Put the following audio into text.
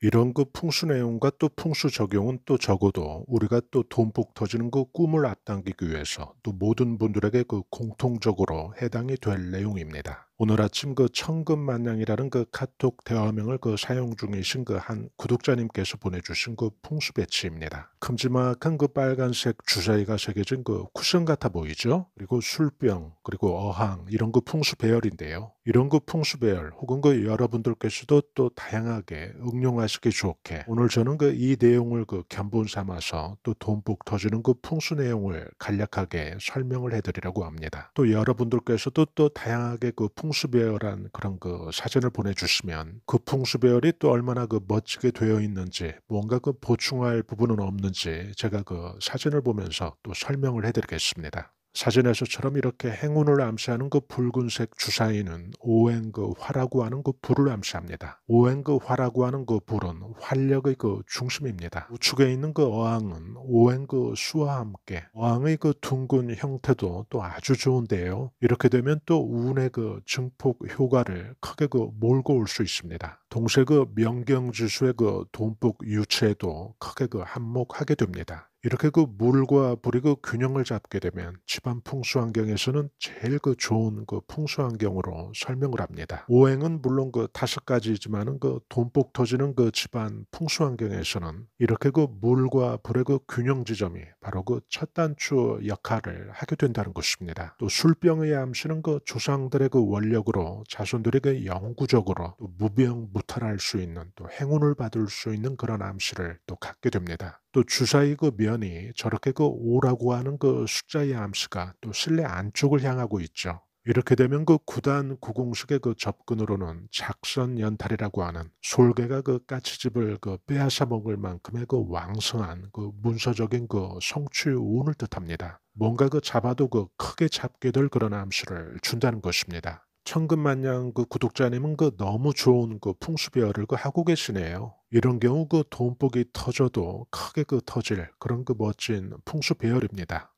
이런 그 풍수 내용과 또 풍수 적용은 또 적어도 우리가 또돈복 터지는 그 꿈을 앞당기기 위해서 또 모든 분들에게 그 공통적으로 해당이 될 내용입니다. 오늘 아침 그 천금만냥이라는 그 카톡 대화명을 그 사용 중이신 그 한 구독자님께서 보내주신 그 풍수 배치입니다. 큼지막한 그 빨간색 주사위가 새겨진 그 쿠션 같아 보이죠? 그리고 술병, 그리고 어항 이런 그 풍수 배열인데요. 이런 그 풍수 배열 혹은 그 여러분들께서도 또 다양하게 응용하시기 좋게 오늘 저는 그 이 내용을 그 견본 삼아서 또 돈복 터지는 그 풍수 내용을 간략하게 설명을 해드리려고 합니다. 또 여러분들께서도 또 다양하게 그 풍수 풍수배열한 그런 그 사진을 보내주시면 그 풍수배열이 또 얼마나 그 멋지게 되어 있는지 뭔가 그 보충할 부분은 없는지 제가 그 사진을 보면서 또 설명을 해드리겠습니다. 사진에서처럼 이렇게 행운을 암시하는 그 붉은색 주사위는 오행그 화라고 하는 그 불을 암시합니다. 오행그 화라고 하는 그 불은 활력의 그 중심입니다. 우측에 있는 그 어항은 오행그 수와 함께 어항의 그 둥근 형태도 또 아주 좋은데요. 이렇게 되면 또 운의 그 증폭 효과를 크게 그 몰고 올 수 있습니다. 동시그 명경지수의 그, 그 돈복 유체에도 크게 그 한몫하게 됩니다. 이렇게 그 물과 불이 그 균형을 잡게 되면 집안 풍수 환경에서는 제일 그 좋은 그 풍수 환경으로 설명을 합니다. 오행은 물론 그 다섯 가지지만은 그 돈복 터지는 그 집안 풍수 환경에서는 이렇게 그 물과 불의 그 균형 지점이 바로 그 첫 단추 역할을 하게 된다는 것입니다. 또 술병의 암시는 그 조상들의 그 원력으로 자손들에게 영구적으로 무병무탈할 수 있는 또 행운을 받을 수 있는 그런 암시를 또 갖게 됩니다. 또 주사위 그 면이 저렇게 그 5라고 하는 그 숫자의 암수가또 실내 안쪽을 향하고 있죠. 이렇게 되면 그 구단 구공식의 그 접근으로는 작선 연탈이라고 하는 솔개가 그 까치집을 그 빼앗아 먹을 만큼의 그 왕성한 그 문서적인 그 성취 운을 뜻합니다. 뭔가 그 잡아도 그 크게 잡게 될 그런 암수를 준다는 것입니다. 천근만냥 그 구독자님은 그 너무 좋은 그 풍수배열을 그 하고 계시네요. 이런 경우 그 돈복이 터져도 크게 그 터질 그런 그 멋진 풍수배열입니다.